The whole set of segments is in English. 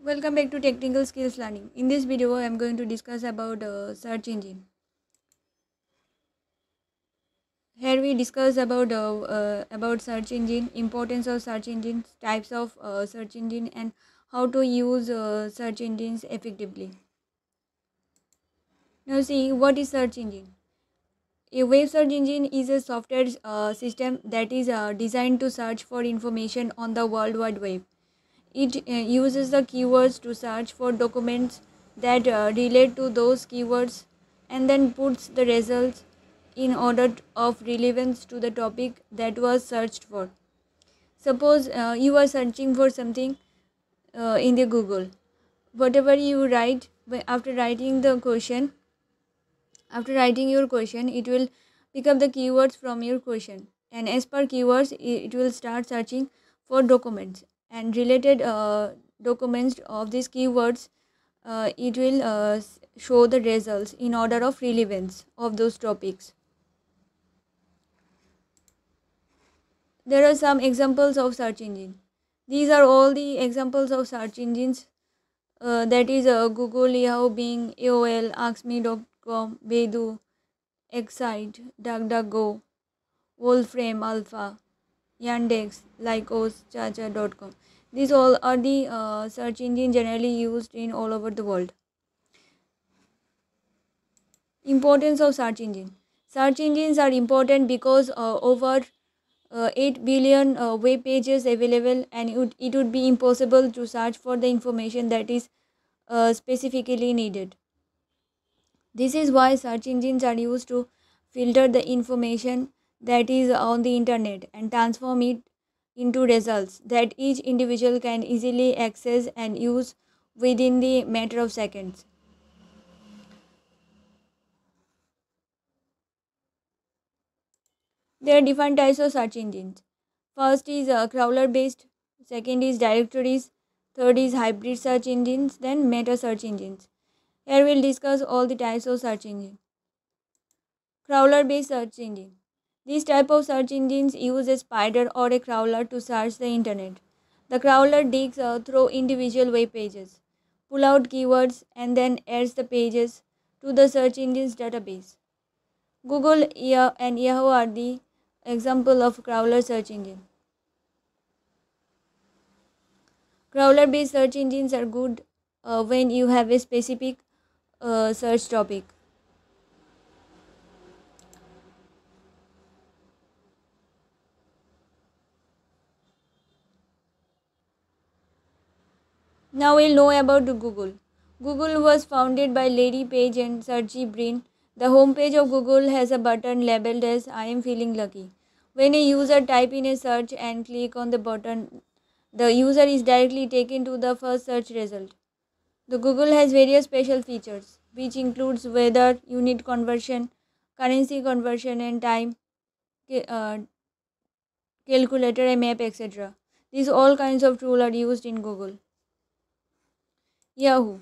Welcome back to Technical Skills Learning. In this video, I am going to discuss about uh, search engine. Here we discuss about uh, uh, about search engine, importance of search engines, types of uh, search engine, and how to use uh, search engines effectively. Now, see what is search engine. A web search engine is a software uh, system that is designed to search for information on the World Wide Web. It uh, uses the keywords to search for documents that uh, relate to those keywords and then puts the results in order of relevance to the topic that was searched for. Suppose uh, you are searching for something uh, in the Google. Whatever you write, after writing the question, after writing your question, it will pick up the keywords from your question and as per keywords it will start searching for documents and related uh, documents of these keywords uh, it will uh, show the results in order of relevance of those topics. There are some examples of search engine. These are all the examples of search engines uh, that is uh, Google, Yahoo, Bing, AOL, AskMe.com, Beidou, Excite, DuckDuckGo, Wolfram, Alpha. Yandex, Lycos, Chacha.com. These all are the uh, search engine generally used in all over the world. Importance of search engine. Search engines are important because uh, over uh, 8 billion uh, web pages available and it would, it would be impossible to search for the information that is uh, specifically needed. This is why search engines are used to filter the information that is on the internet and transform it into results that each individual can easily access and use within the matter of seconds. There are different types of search engines. First is a uh, crawler based, second is directories, third is hybrid search engines, then meta search engines. Here we'll discuss all the types of search engines. Crawler based search engine. These type of search engines use a spider or a crawler to search the internet. The crawler digs uh, through individual web pages, pull out keywords, and then adds the pages to the search engine's database. Google and Yahoo are the example of crawler search engine. Crawler-based search engines are good uh, when you have a specific uh, search topic. Now we'll know about Google. Google was founded by Larry Page and Sergey Brin. The homepage of Google has a button labeled as I am feeling lucky. When a user type in a search and click on the button, the user is directly taken to the first search result. The Google has various special features which includes weather, unit conversion, currency conversion and time uh, calculator, a map, etc. These all kinds of tools are used in Google. Yahoo!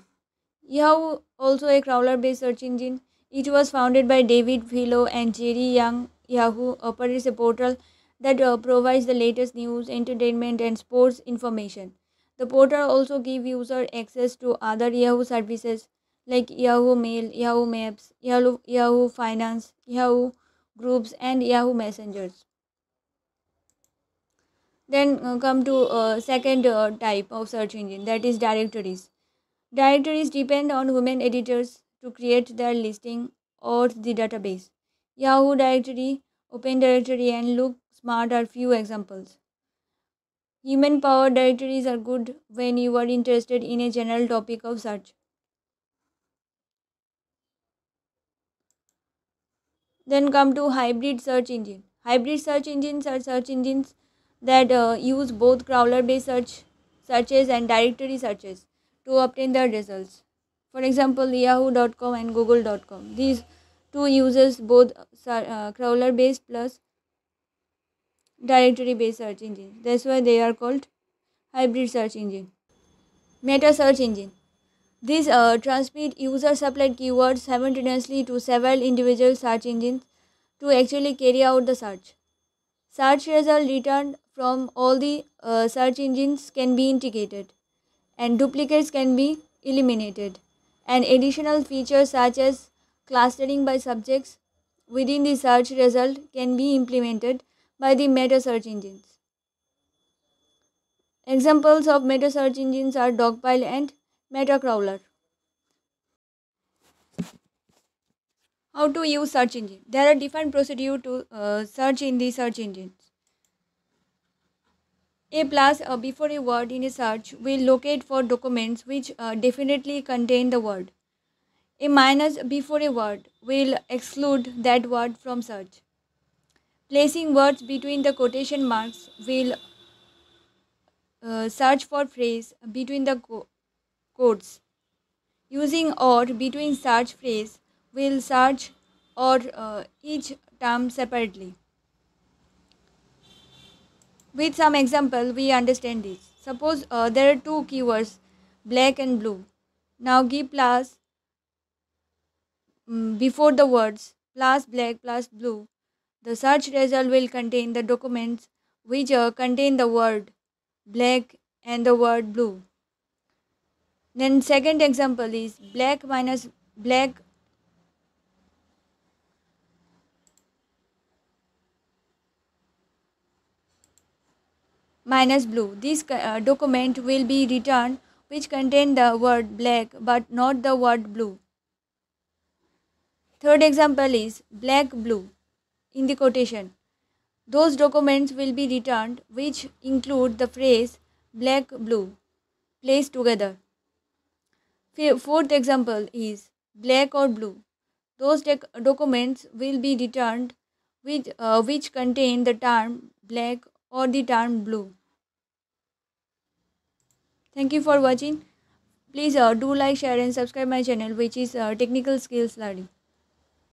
Yahoo, also a crawler-based search engine, it was founded by David Filo and Jerry Young. Yahoo operates a portal that uh, provides the latest news, entertainment, and sports information. The portal also gives users access to other Yahoo services like Yahoo Mail, Yahoo Maps, Yahoo, Yahoo Finance, Yahoo Groups, and Yahoo Messengers. Then uh, come to uh, second uh, type of search engine that is directories. Directories depend on women editors to create their listing or the database. Yahoo Directory, Open Directory, and Look Smart are few examples. Human powered directories are good when you are interested in a general topic of search. Then come to hybrid search engine. Hybrid search engines are search engines that uh, use both crawler based search searches and directory searches to obtain their results. For example, yahoo.com and google.com. These two uses both uh, crawler based plus directory based search engines. That's why they are called hybrid search engine. Meta search engine. These uh, transmit user supplied keywords simultaneously to several individual search engines to actually carry out the search. Search results returned from all the uh, search engines can be integrated and duplicates can be eliminated. And additional features such as clustering by subjects within the search result can be implemented by the meta search engines. Examples of meta search engines are Dogpile and MetaCrawler. How to use search engine? There are different procedure to uh, search in the search engines. A plus uh, before a word in a search will locate for documents which uh, definitely contain the word. A minus before a word will exclude that word from search. Placing words between the quotation marks will uh, search for phrase between the co- quotes. Using or between search phrase will search or uh, each term separately. With some example, we understand this. Suppose uh, there are two keywords, black and blue. Now give plus mm, before the words plus black plus blue. The search result will contain the documents which uh, contain the word black and the word blue. Then second example is black minus black minus blue. This uh, document will be returned which contain the word black but not the word blue. Third example is black blue in the quotation. Those documents will be returned which include the phrase black blue placed together. Fourth example is black or blue. Those documents will be returned which, uh, which contain the term black or the term blue. Thank you for watching. Please uh, do like, share and subscribe my channel which is uh, Technical Skills Learning.